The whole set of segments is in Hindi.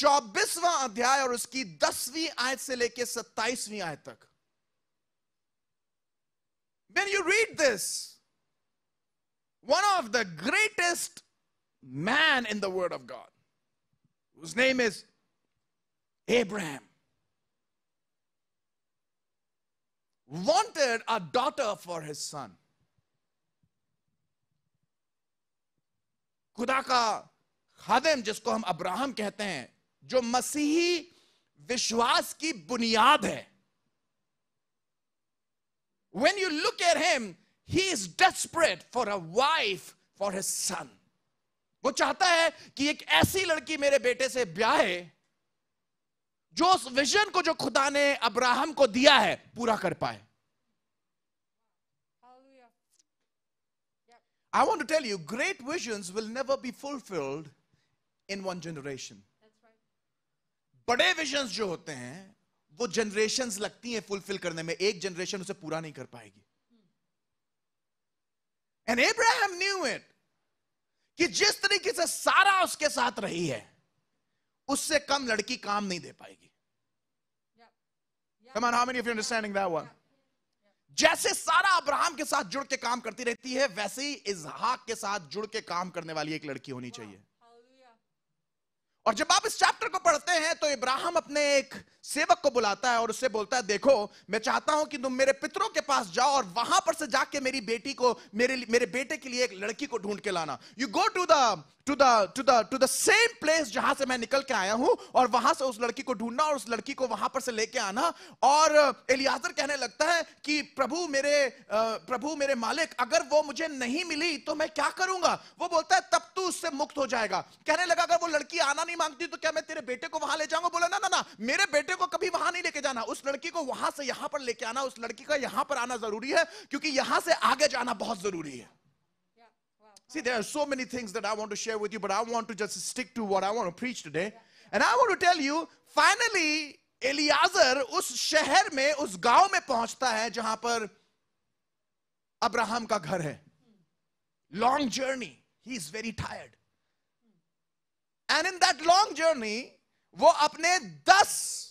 चौबीसवां अध्याय और उसकी दसवीं आयत से लेकर सत्ताईसवीं आयत तक when you read this, one of the greatest man in the Word of God, whose name is Abraham, wanted a daughter for his son. खुदा का खादम जिसको हम अब्राहम कहते हैं जो मसीही विश्वास की बुनियाद है when you look uh him he is desperate for a wife for his son वो चाहता है कि एक ऐसी लड़की मेरे बेटे से ब्याहे जो उस विजन को जो खुदा ने अब्राहम को दिया है पूरा कर पाए I want to tell you great vision will never be fulfilled in one generation बड़े विजन जो होते हैं वो जनरेशन लगती हैं फुलफिल करने में एक जनरेशन उसे पूरा नहीं कर पाएगी एंड एब्राहम न्यू इट कि जिस तरीके से सारा उसके साथ रही है उससे कम लड़की काम नहीं दे पाएगी come on how many many of you जैसे सारा अब्राहम के साथ जुड़ के काम करती रहती है वैसे ही इजहाक के साथ जुड़ के काम करने वाली एक लड़की होनी चाहिए और जब आप इस चैप्टर को पढ़ते हैं तो इब्राहिम अपने एक सेवक को बुलाता है और उससे बोलता है देखो मैं चाहता हूं कि तुम मेरे पितरों के पास जाओ और वहां पर से जाके मेरी बेटी को मेरे मेरे बेटे के लिए एक लड़की को ढूंढ के लाना you go to the to the to the to the same place जहां से मैं निकल के आया हूं और वहां से उस लड़की को ढूंढना और उस लड़की को वहां पर से लेके आना और एलियाजर कहने लगता है कि प्रभु मेरे प्रभु मेरे मालिक अगर वो मुझे नहीं मिली तो मैं क्या करूंगा वो बोलता है तब तू उससे मुक्त हो जाएगा कहने लगा अगर वो लड़की आना नहीं मांगती तो क्या मैं तेरे बेटे को वहां ले जाऊंगा बोला ना ना ना मेरे बेटे को कभी वहां नहीं लेके जाना उस लड़की को वहां से यहां पर लेके आना उस लड़की का यहां पर आना जरूरी है क्योंकि यहां से आगे जाना बहुत जरूरी है See, there are so many things that I want to share with you, but I want to just stick to what I want to preach today. And I want to tell you, finally, Eliezer, उस शहर में उस गांव में पहुंचता है जहां पर अब्राहम का घर है long journey he is very tired and in that long journey वो अपने दस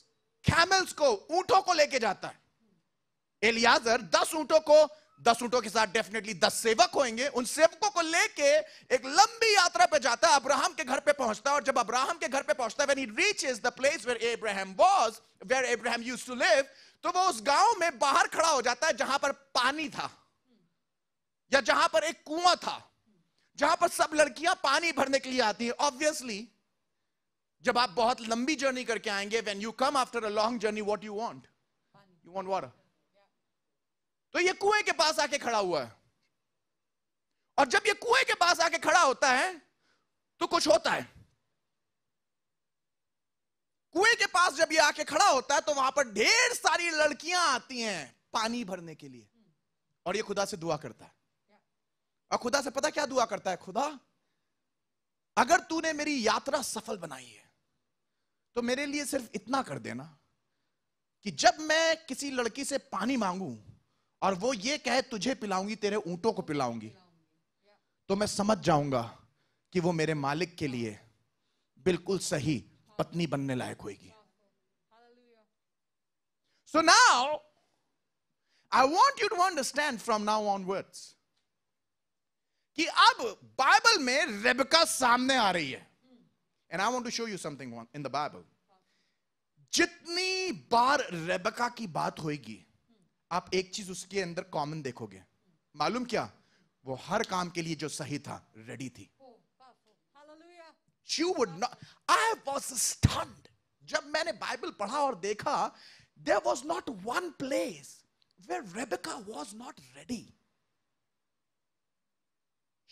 कैमल्स को ऊंटों को लेके जाता है एलियाजर दस ऊंटों को दस ऊंटों के साथ डेफिनेटली दस सेवक होंगे उन सेवकों को लेके एक लंबी यात्रा पे जाता है अब्राहम के घर पे पहुंचता है और जब अब्राहम के घर पे पहुंचता है reach is the place where Abraham was where Abraham use to live तो वो उस गांव में बाहर खड़ा हो जाता है जहां पर पानी था या जहां पर एक कुआं था जहां पर सब लड़कियां पानी भरने के लिए आती है ऑब्वियसली जब आप बहुत लंबी जर्नी करके आएंगे when you come after a long journey what you want you want water तो ये कुएं के पास आके खड़ा हुआ है और जब ये कुएं के पास आके खड़ा होता है तो कुछ होता है कुएं के पास जब ये आके खड़ा होता है तो वहां पर ढेर सारी लड़कियां आती हैं पानी भरने के लिए और ये खुदा से दुआ करता है और खुदा से पता क्या दुआ करता है खुदा अगर तूने मेरी यात्रा सफल बनाई है तो मेरे लिए सिर्फ इतना कर देना कि जब मैं किसी लड़की से पानी मांगू और वो ये कहे तुझे पिलाऊंगी तेरे ऊंटों को पिलाऊंगी तो मैं समझ जाऊंगा कि वो मेरे मालिक के लिए बिल्कुल सही पत्नी बनने लायक होगी so now I want you to understand from now words कि अब बाइबल में रेबका सामने आ रही है and I want to show you something in the Bible जितनी बार रेबका की बात होगी आप एक चीज उसके अंदर कॉमन देखोगे मालूम क्या वो हर काम के लिए जो सही था रेडी थी she would not I was stunned जब मैंने बाइबल पढ़ा और देखा there was not one place where Rebecca was not ready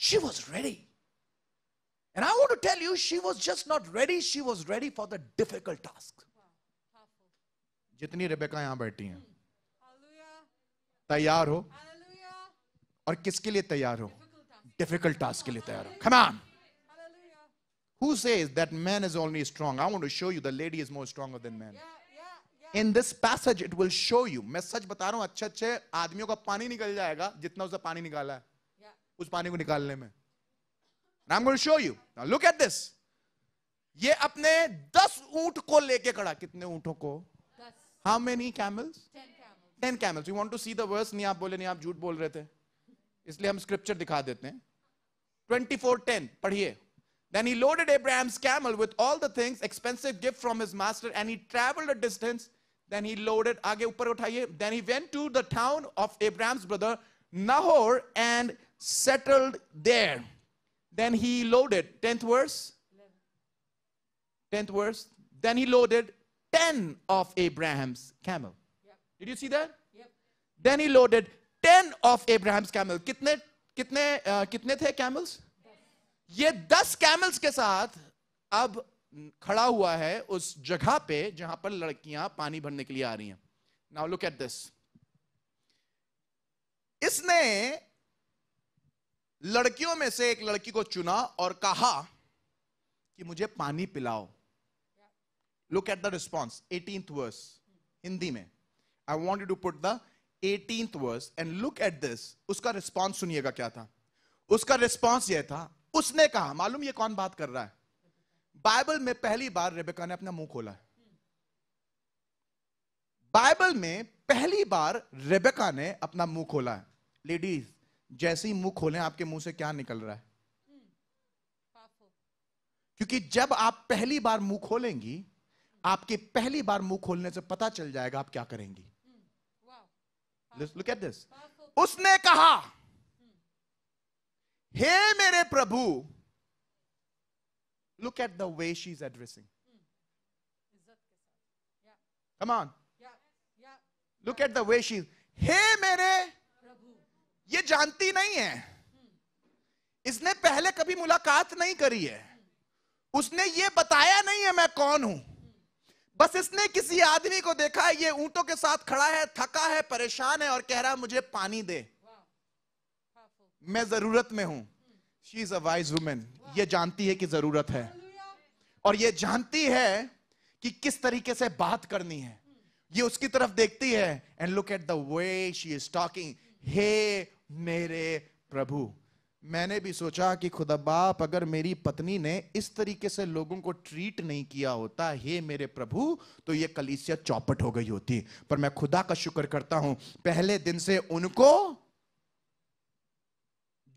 she was ready And I want to tell you, she was just not ready. She was ready for the difficult task. जितनी रेबेका यहां बैठी हैं तैयार हो और किसके लिए तैयार हो डिफिकल्ट टास्क के लिए तैयार हो come on Who says that man is only strong? I want to show you the lady is more stronger than man. In this passage, it will show you. मैं सच बता रहा हूं अच्छे अच्छे आदमियों का पानी निकल जाएगा जितना उससे पानी निकाला है उस पानी को निकालने में and I'm going to show you. Now look at this. ये अपने दस ऊंट को लेके खड़ा कितने ऊंटों को how many camels ten camels the want to see the verse नहीं आप बोले नहीं आप झूठ बोल रहे थे Then he loaded Abraham's camel with all the things, expensive gift from his master, and he traveled a distance. Then he loaded, आगे ऊपर उठाइए. Then he went to the town of Abraham's brother Nahor and settled there. Then he loaded. 10th verse. 10th verse. Then he loaded 10 of Abraham's camel. Yep. Did you see that? Yep. Then he loaded 10 of Abraham's camel. Kitne, kitne, uh, कितने थे camels? Ye 10 camels ke saath ab khada hua hai us jagha pe jahan par ladkiyan pani bharne ke liye aa rahi hain. Now look at this. Isne लड़कियों में से एक लड़की को चुना और कहा कि मुझे पानी पिलाओ look at the response eighteenth verse Hindi में I want to put the eighteenth verse and look at this उसका रिस्पॉन्स सुनिएगा क्या था उसका रिस्पॉन्स यह था उसने कहा मालूम यह कौन बात कर रहा है बाइबल में पहली बार रेबेका ने अपना मुंह खोला है बाइबल में पहली बार रेबेका ने अपना मुंह खोला है लेडीज जैसे ही मुंह खोलें आपके मुंह से क्या निकल रहा है क्योंकि जब आप पहली बार मुंह खोलेंगी आपके पहली बार मुंह खोलने से पता चल जाएगा आप क्या करेंगी लुक एट दिस उसने कहा हे hey, मेरे प्रभु look at the way she is addressing come on look at the way she हे मेरे ये जानती नहीं है इसने पहले कभी मुलाकात नहीं करी है उसने ये बताया नहीं है मैं कौन हूं बस इसने किसी आदमी को देखा है ये ऊंटों के साथ खड़ा है थका है परेशान है और कह रहा है मुझे पानी दे मैं जरूरत में हूं she is a wise woman ये जानती है कि जरूरत है और ये जानती है कि किस तरीके से बात करनी है ये उसकी तरफ देखती है and look at the way she is talking हे मेरे प्रभु मैंने भी सोचा कि खुदा बाप अगर मेरी पत्नी ने इस तरीके से लोगों को ट्रीट नहीं किया होता हे मेरे प्रभु तो ये कलीसिया चौपट हो गई होती पर मैं खुदा का शुक्र करता हूं पहले दिन से उनको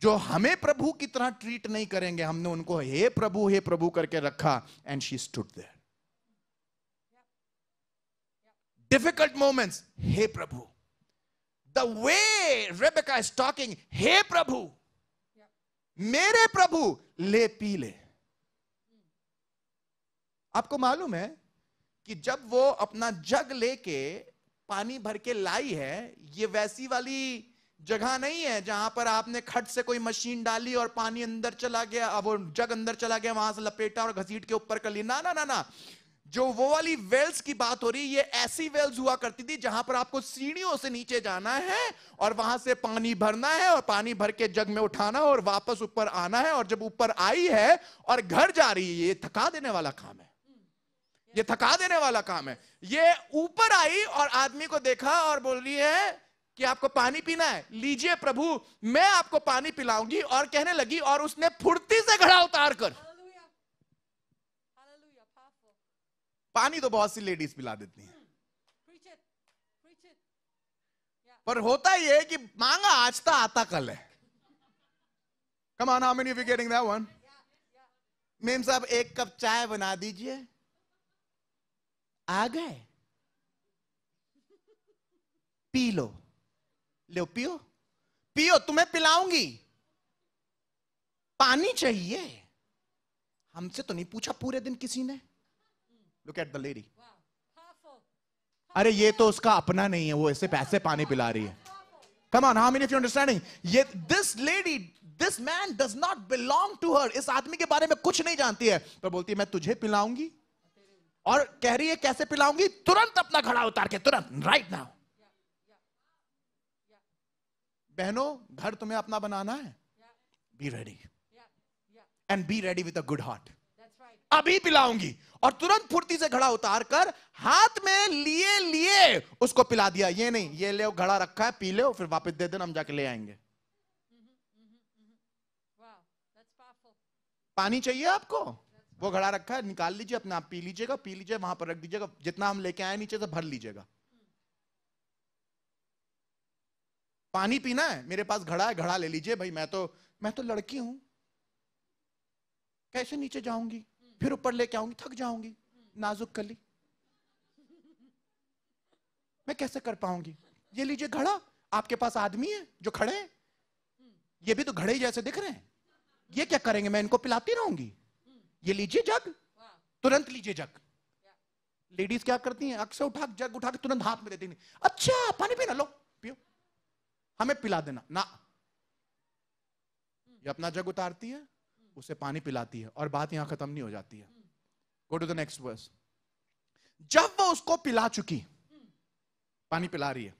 जो हमें प्रभु की तरह ट्रीट नहीं करेंगे हमने उनको हे प्रभु हे प्रभु करके रखा and she stood there difficult moments हे प्रभु the way Rebecca is talking, Hey Prabhu, yep. मेरे प्रभु ले पी आपको मालूम है कि जब वो अपना जग लेके पानी भर के लाई है ये वैसी वाली जगह नहीं है जहां पर आपने खट से कोई मशीन डाली और पानी अंदर चला गया अब वो जग अंदर चला गया वहां से लपेटा और घसीट के ऊपर कर ली ना ना ना ना जो वो वाली वेल्स की बात हो रही है ये ऐसी वेल्स हुआ करती थी जहां पर आपको सीढ़ियों से नीचे जाना है और वहां से पानी भरना है और पानी भर के जग में उठाना और वापस ऊपर आना है और जब ऊपर आई है और घर जा रही है ये थका देने वाला काम है ये थका देने वाला काम है ये ऊपर आई और आदमी को देखा और बोल रही है कि आपको पानी पीना है लीजिए प्रभु मैं आपको पानी पिलाऊंगी और कहने लगी और उसने फुर्ती से घड़ा उतार कर पानी तो बहुत सी लेडीज पिला देती हैं पर होता यह है कि मांगा आज तक तो आता कल है come on how many you getting that one मेम साहब एक कप चाय बना दीजिए आ गए पी लो ले पियो पियो तुम्हें पिलाऊंगी पानी चाहिए हमसे तो नहीं पूछा पूरे दिन किसी ने लुक एट द लेडी अरे ये तो उसका अपना नहीं है वो ऐसे पैसे पानी पिला रही है come on how many of ये this lady this man does not belong to her इस आदमी के बारे में कुछ नहीं जानती है पर बोलती है मैं तुझे पिलाऊंगी और कह रही है कैसे पिलाऊंगी तुरंत अपना घड़ा उतार के तुरंत राइट नाउ बहनों घर तुम्हें अपना बनाना है be ready and be ready with a good heart अभी पिलाऊंगी और तुरंत फुर्ती से घड़ा उतार कर हाथ में लिए लिए उसको पिला दिया ये नहीं ये ले घड़ा रखा है पी लो फिर वापस दे देना हम जाके ले आएंगे पानी चाहिए आपको वो घड़ा रखा है निकाल लीजिए अपने आप पी लीजिएगा पी लीजिए वहां पर रख दीजिएगा जितना हम लेके आए नीचे से भर लीजिएगा पानी पीना है मेरे पास घड़ा है घड़ा ले लीजिए भाई मैं तो मैं तो लड़की हूं कैसे नीचे जाऊंगी फिर ऊपर लेके आऊंगी थक जाऊंगी नाजुक कली मैं कैसे कर पाऊंगी ये लीजिए घड़ा आपके पास आदमी है जो खड़े हैं ये भी तो घड़े ही जैसे दिख रहे हैं ये क्या करेंगे मैं इनको पिलाती रहूंगी ये लीजिए जग तुरंत लीजिए जग लेडीज क्या करती हैं अक्सर उठा जग उठा के तुरंत हाथ में देती नहीं अच्छा पानी पीना लो पियो हमें पिला देना ना ये अपना जग उतारती है उसे पानी पिलाती है और बात यहां खत्म नहीं हो जाती है go to the next verse जब वो उसको पिला चुकी पानी पिला रही है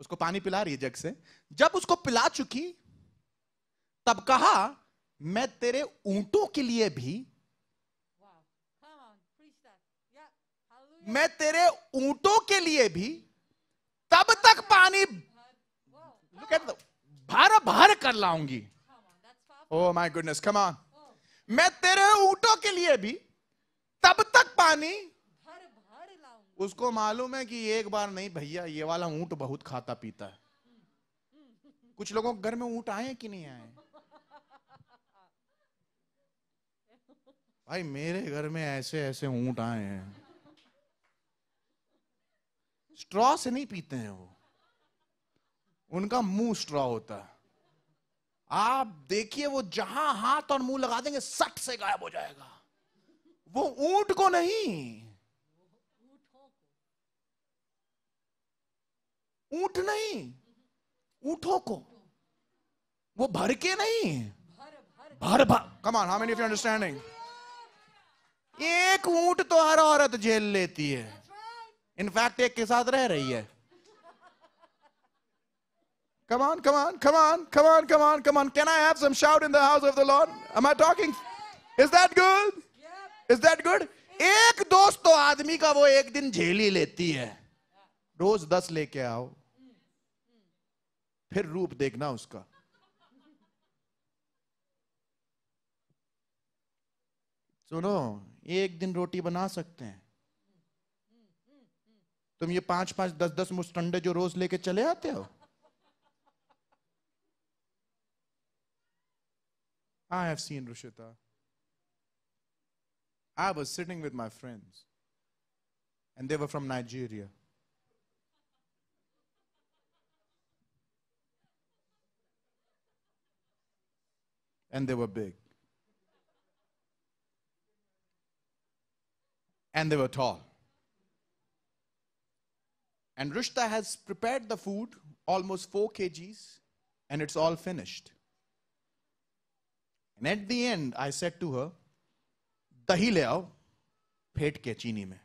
उसको पानी पिला रही है जग से जब उसको पिला चुकी तब कहा मैं तेरे ऊंटों के लिए भी मैं तेरे ऊंटों के लिए भी तब तक पानी भर भर कर लाऊंगी oh my goodness come on मैं तेरे ऊंटों के लिए भी तब तक पानी भर भर उसको मालूम है कि एक बार नहीं भैया ये वाला ऊँट बहुत खाता पीता है कुछ लोगों के घर में ऊंट आए कि नहीं आए भाई मेरे घर में ऐसे ऐसे ऊंट आए हैं स्ट्रॉ से नहीं पीते हैं वो उनका मुंह स्ट्रॉ होता है आप देखिए वो जहां हाथ और मुंह लगा देंगे सट से गायब हो जाएगा वो ऊंट को नहीं ऊंट नहीं ऊंटों को वो भर के नहीं भर भर कमान हाउ मेनी अंडरस्टैंडिंग एक ऊंट तो हर औरत झेल लेती है इनफैक्ट एक के साथ रह रही है Come on, come on, come on, come on, come on, come on. Can I have some shout in the house of the Lord? Am I talking? Is that good? Is that good? एक दोस्त तो आदमी का वो एक दिन झेल ही लेती है रोज दस लेके आओ फिर रूप देखना उसका सुनो ये एक दिन रोटी बना सकते हैं तुम ये पांच पांच दस दस मुस्टंडे जो रोज लेके चले आते हो I have seen Rushita. I was sitting with my friends, and they were from Nigeria. And they were big. And they were tall. And Rushta has prepared the food, almost 4 kgs, and it's all finished. And at the end, I said to her, दही ले आओ फेट के चीनी में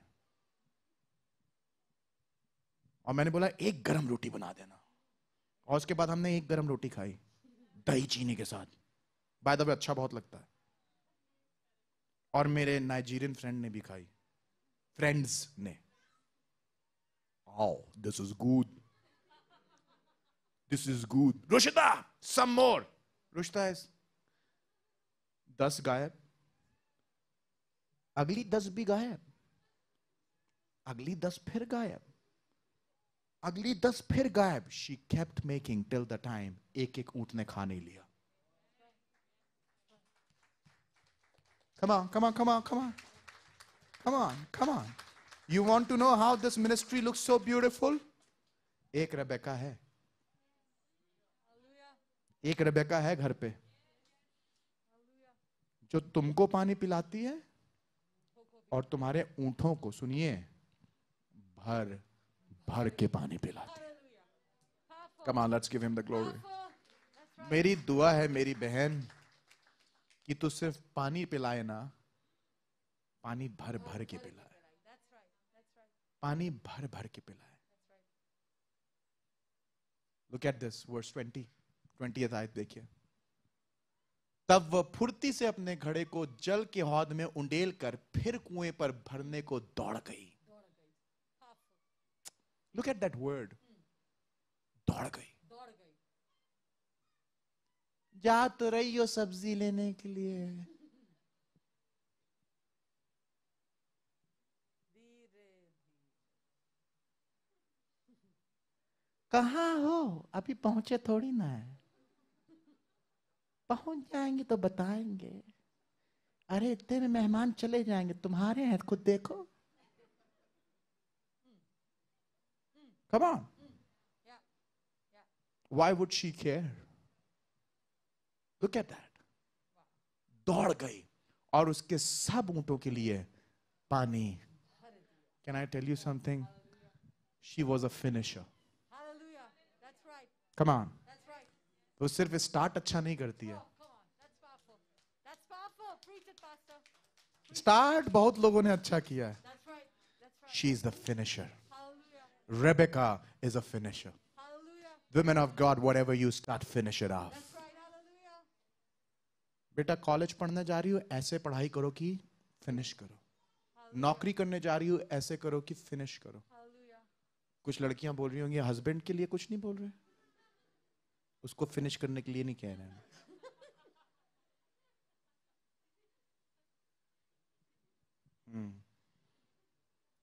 और मैंने बोला एक गरम रोटी बना देना और उसके बाद हमने एक गरम रोटी खाई दही चीनी के साथ बाय द वे अच्छा बहुत लगता है और मेरे नाइजीरियन फ्रेंड ने भी खाई फ्रेंड्स ने this is good this is good Roshita some more Roshita is दस गायब अगली दस भी गायब अगली दस फिर गायब अगली दस फिर गायब she kept making till the time एक एक ऊंट ने खा नहीं लिया कमा कमा कमा कमा कमा कमा you want to know how this ministry look so beautiful एक रबेका है एक रबेका है घर पे जो तुमको पानी पिलाती है और तुम्हारे ऊंटों को सुनिए भर भर के पानी पिलाती है कमाल गिव हिम द ग्लोरी मेरी दुआ है मेरी बहन कि तू सिर्फ पानी पिलाए ना पानी भर भर के पिलाए पानी भर भर के पिलाए look at this verse 20 20th आयत देखिए तब वह फुर्ती से अपने घड़े को जल के हौद में उंडेल कर फिर कुएं पर भरने को दौड़ गई लुक एट दैट वर्ड दौड़ गई जा तो रही हो सब्जी लेने के लिए कहा हो अभी पहुंचे थोड़ी ना है पहुंच जाएंगे तो बताएंगे अरे इतने में मेहमान चले जाएंगे तुम्हारे हैं खुद देखो come on why would she care at that दौड़ गई और उसके सब ऊंटों के लिए पानी can I tell you something she was a finisher come on वो सिर्फ स्टार्ट अच्छा नहीं करती है स्टार्ट oh, बहुत लोगों ने अच्छा किया है she is the finisher Rebecca is a finisher woman of God whatever you start finisher of बेटा कॉलेज पढ़ने जा रही हो ऐसे पढ़ाई करो कि फिनिश करो नौकरी करने जा रही हो ऐसे करो कि फिनिश करो कुछ लड़कियां बोल रही होंगी हस्बैंड के लिए कुछ नहीं बोल रहे उसको फिनिश करने के लिए नहीं कह रहे हैं हम्म।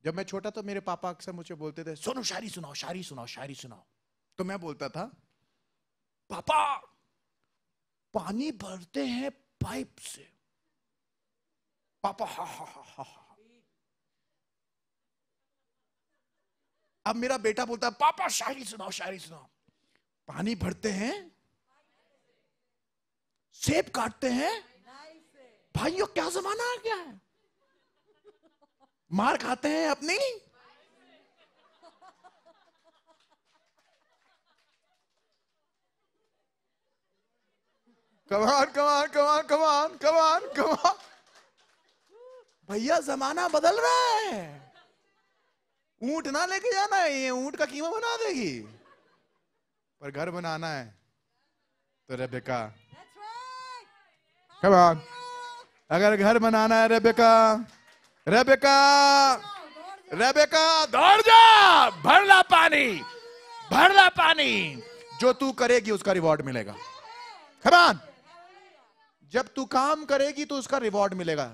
जब मैं छोटा तो मेरे पापा अक्सर मुझे बोलते थे सोनू शायरी सुनाओ शायरी सुनाओ शायरी सुनाओ तो मैं बोलता था पापा पानी भरते हैं पाइप से पापा हा हा हा हा हा अब मेरा बेटा बोलता है पापा शायरी सुनाओ शायरी सुनाओ पानी भरते हैं सेब काटते हैं भाइयों क्या जमाना आ गया है मार खाते हैं अपनी कमान कमान कमान कमान कमान कमान भैया जमाना बदल रहा है ऊंट ना लेके जाना है ये ऊंट का कीमा बना देगी पर घर बनाना है तो रेबेका कम ऑन अगर घर बनाना है रेबेका रेबेका रेबेका दौड़ जा भर ला पानी भर ला पानी जो तू करेगी उसका रिवॉर्ड मिलेगा खमान जब तू काम करेगी तो उसका रिवॉर्ड मिलेगा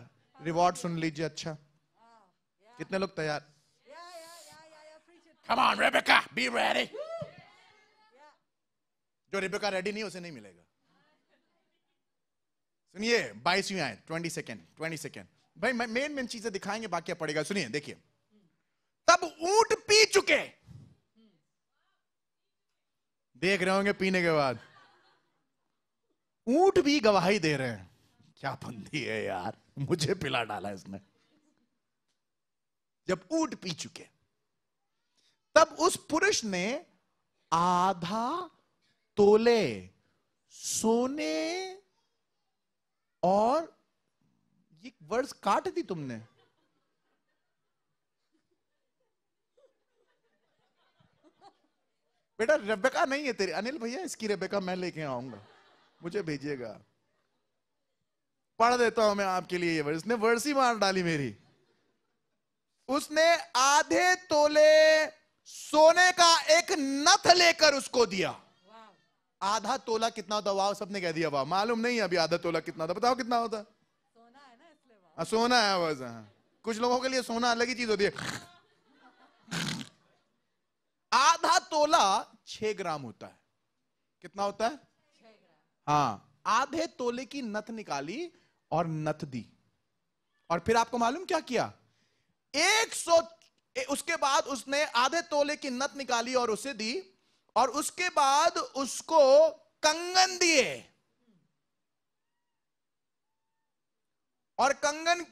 रिवॉर्ड सुन लीजिए अच्छा कितने लोग तैयार खमान रेबेका बी रेडी जो रिबेका रेडी नहीं उसे नहीं मिलेगा सुनिए बाईसवीं आए ट्वेंटी सेकेंड ट्वेंटी सेकेंड भाई मेन मेन चीजें दिखाएंगे बाकी पड़ेगा सुनिए देखिए तब ऊंट पी चुके देख रहे होंगे पीने के बाद ऊंट भी गवाही दे रहे हैं क्या बंदी है यार मुझे पिला डाला इसने जब ऊंट पी चुके तब उस पुरुष ने आधा तोले सोने और ये वर्ड्स काट दी तुमने बेटा रेबेका नहीं है तेरी अनिल भैया इसकी रेबेका मैं लेके आऊंगा मुझे भेजिएगा पढ़ देता हूं मैं आपके लिए ये वर्ड्स ने वर्ड्स ही मार डाली मेरी उसने आधे तोले सोने का एक नथ लेकर उसको दिया आधा तोला कितना होता वाह सबने कह दिया वाह मालूम नहीं अभी आधा तोला कितना होता बताओ कितना होता सोना है ना इसलिए हाँ, सोना है वैसे हाँ कुछ लोगों के लिए सोना अलग ही चीज होती है आधा तोला छह ग्राम होता है कितना होता है हाँ आधे तोले की नथ निकाली और नथ दी और फिर आपको मालूम क्या किया एक सौ उसके बाद उसने आधे तोले की नथ निकाली और उसे दी और उसके बाद उसको कंगन दिए और कंगन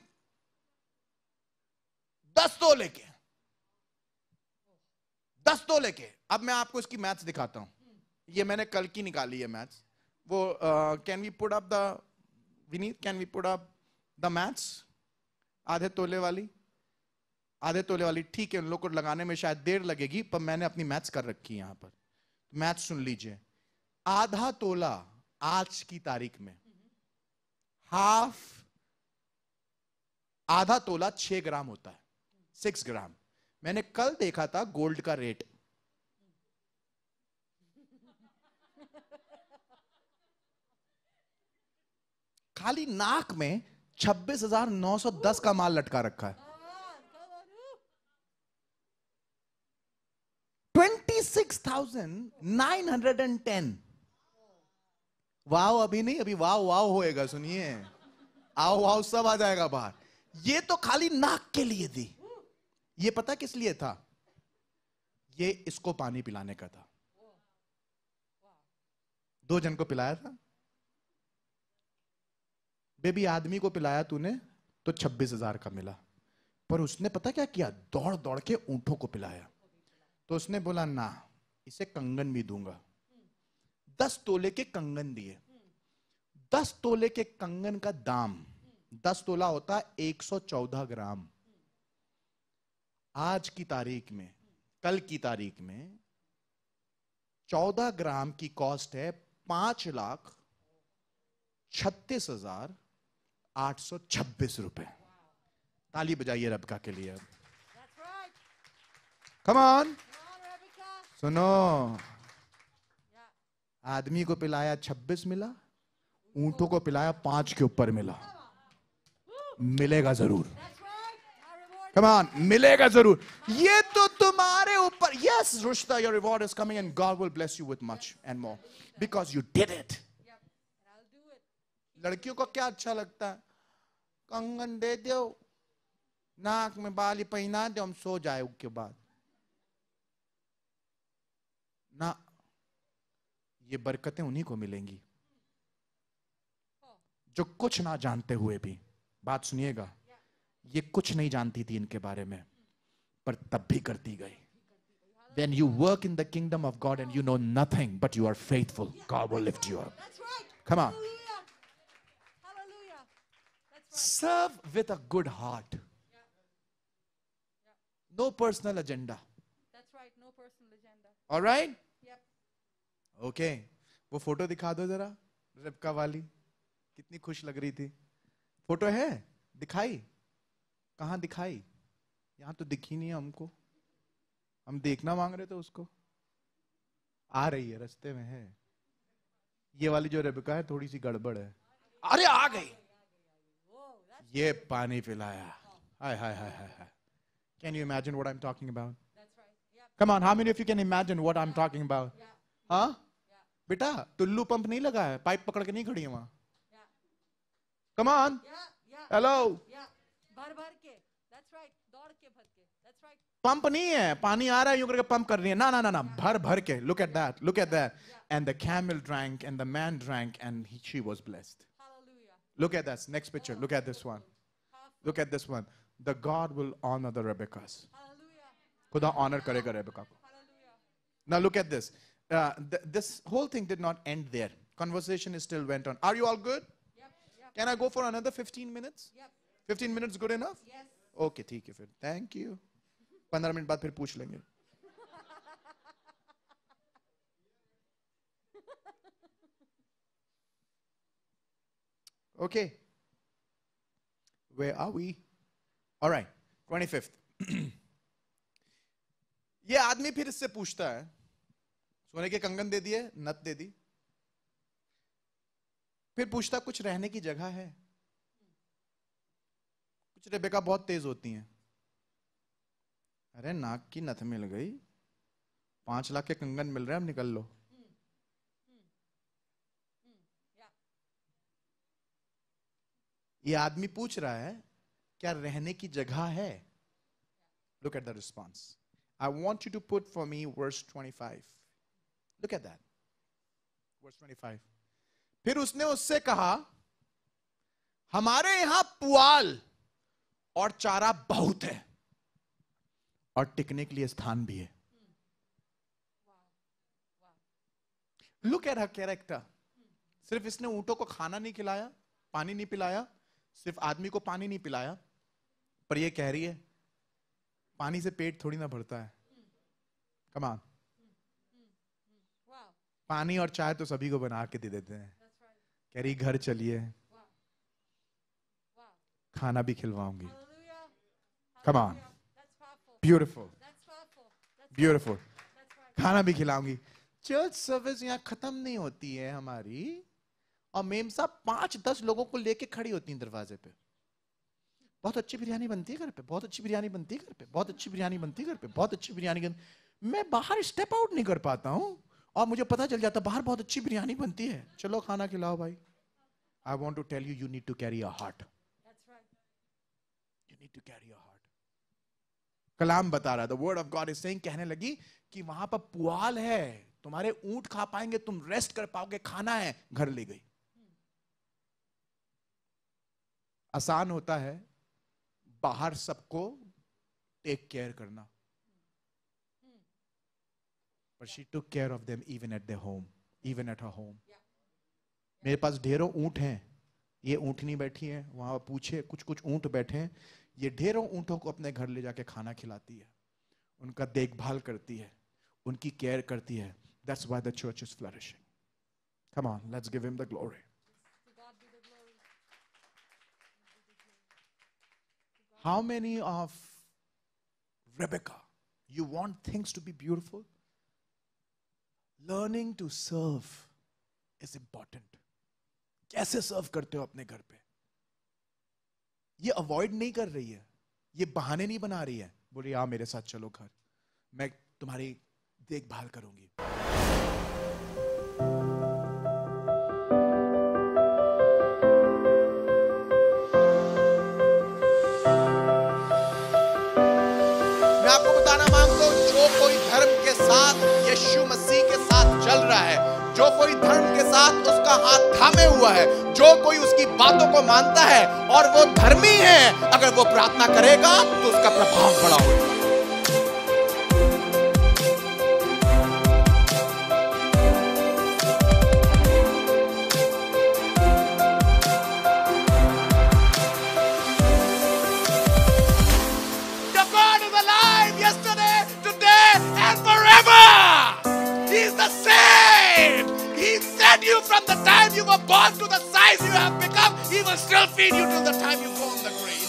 दस तो लेके दस तो लेके अब मैं आपको इसकी मैथ्स दिखाता हूं ये मैंने कल की निकाली है मैथ्स वो can we put up the Vineet can we put up the maths आधे तोले वाली आधे तोले वाली ठीक है उन लोग को लगाने में शायद देर लगेगी पर मैंने अपनी मैथ्स कर रखी है यहां पर मैथ सुन लीजिए आधा तोला आज की तारीख में हाफ आधा तोला छह ग्राम होता है सिक्स ग्राम मैंने कल देखा था गोल्ड का रेट खाली नाक में छब्बीस हजार नौ सौ दस का माल लटका रखा है 6,910 वाव अभी नहीं अभी वाव वाव होएगा सुनिए आओ वाव सब आ जाएगा बाहर ये तो खाली नाक के लिए थी ये पता किस लिए था ये इसको पानी पिलाने का था दो जन को पिलाया था बेबी आदमी को पिलाया तूने तो 26,000 का मिला पर उसने पता क्या किया दौड़ दौड़ के ऊंटों को पिलाया तो उसने बोला ना इसे कंगन भी दूंगा दस तोले के कंगन दिए दस तोले के कंगन का दाम दस तोला होता है एक सौ चौदह ग्राम आज की तारीख में कल की तारीख में चौदह ग्राम की कॉस्ट है पांच लाख छत्तीस हजार आठ सौ छब्बीस रुपए ताली बजाइए रबका के लिए कमान right. सुनो आदमी को पिलाया छब्बीस मिला ऊंटों को पिलाया पांच के ऊपर मिला मिलेगा जरूर कमान मिलेगा जरूर ये तो तुम्हारे ऊपर यस रुश्ता your reward is coming and God will bless you with much and more because you did it लड़कियों को क्या अच्छा लगता है कंगन दे दो नाक में बाली पहना दे हम सो जाए उसके बाद ना ये बरकतें उन्हीं को मिलेंगी जो कुछ ना जानते हुए भी बात सुनिएगा ये कुछ नहीं जानती थी इनके बारे में पर तब भी करती गई then you work in the kingdom of God and you know nothing but you are faithful God will lift you up come on serve with a good heart no personal agenda right okay वो फोटो दिखा दो जरा रेबका वाली कितनी खुश लग रही थी फोटो है दिखाई कहाँ दिखाई यहाँ तो दिखी नहीं है हमको हम देखना मांग रहे थे उसको आ रही है रस्ते में है ये वाली जो रेबिका है थोड़ी सी गड़बड़ है अरे आ गई ये पानी पिलाया hi hi hi hi hi can you imagine what I am talking about come on how many of you can imagine what I am talking about हाँ बेटा टुल्लू पंप नहीं लगा है पाइप पकड़ के नहीं खड़ी है वहां कमान हेलो भर भर के दौड़ के भर के पंप नहीं है पानी आ रहा है यूं करके पंप कर रही है ना ना ना ना भर भर के look at that look at that and the camel drank and the man drank and he she was blessed Look at this next picture. Look at this one. Look at this one. The God will honor the Rebekahs. खुदा ऑनर करेगा रेबेका को. Now look at this Uh, th this whole thing did not end there. Conversation is still went on. Are you all good? Yep. yep. Can I go for another 15 minutes? Yep. 15 minutes good enough? Yes. Okay, ठीक है फिर. Thank you. 15 मिनट बाद फिर पूछ लेंगे. Okay. Where are we? All right. 25th. ये आदमी फिर इससे पूछता है सोने के कंगन दे दिए नत दे दी फिर पूछता कुछ रहने की जगह है कुछ रेबेका बहुत तेज होती हैं अरे नाक की नथ मिल गई पांच लाख के कंगन मिल रहे हैं अब निकल लो ये आदमी पूछ रहा है क्या रहने की जगह है look at the response I want you to put for me verse twenty five Look at that. Verse 25. फिर उसने उससे कहा हमारे यहां पुआल और चारा बहुत है और टिकने के लिए स्थान भी है लुक एट हर कैरेक्टर सिर्फ इसने ऊंटों को खाना नहीं खिलाया पानी नहीं पिलाया सिर्फ आदमी को पानी नहीं पिलाया पर ये कह रही है पानी से पेट थोड़ी ना भरता है कमान पानी और चाय तो सभी को बना के दे देते हैं कह रही घर चलिए खाना भी खिलवाऊंगी कमान ब्यूटिफुल ब्यूटिफुल खाना भी खिलाऊंगी चर्च सर्विस यहाँ खत्म नहीं होती है हमारी और मेम साहब पांच दस लोगों को लेके खड़ी होती है दरवाजे पे बहुत अच्छी बिरयानी बनती है घर पे बहुत अच्छी बिरयानी बनती है घर पे बहुत अच्छी बिरयानी बनती है घर पे बहुत अच्छी बिरयानी मैं बाहर स्टेप आउट नहीं कर पाता हूँ और मुझे पता चल जाता बाहर बहुत अच्छी बिरयानी बनती है चलो खाना खिलाओ भाई I want to tell you you need to carry a heart you need to carry a heart कलाम बता रहा था word of God is saying कहने लगी कि वहां पर पुआल है तुम्हारे ऊंट खा पाएंगे तुम रेस्ट कर पाओगे खाना है घर ले गई आसान होता है बाहर सबको टेक केयर करना पर she took care of them even at the home even at her home मेरे पास ढेरों ऊंट हैं ये ऊँटनी बैठी है वहां पूछे कुछ कुछ ऊंट बैठे हैं ये ढेरों ऊंटों को अपने घर ले जाके खाना खिलाती है उनका देखभाल करती है उनकी केयर करती है that's why the church is flourishing come on let's give him the glory how many of Rebecca you want things to be beautiful learning to serve is important कैसे सर्व करते हो अपने घर पे ये अवॉइड नहीं कर रही है ये बहाने नहीं बना रही है बोली आ हाँ, मेरे साथ चलो घर मैं तुम्हारी देखभाल करूंगी मैं आपको बताना मांगता हूं जो कोई धर्म के साथ यीशु मसीह जो कोई धर्म के साथ उसका हाथ थामे हुआ है जो कोई उसकी बातों को मानता है और वो धर्मी है अगर वो प्रार्थना करेगा तो उसका प्रभाव बड़ा होगा you were born to the size you have become, He will still feed you till the time you go in the grave.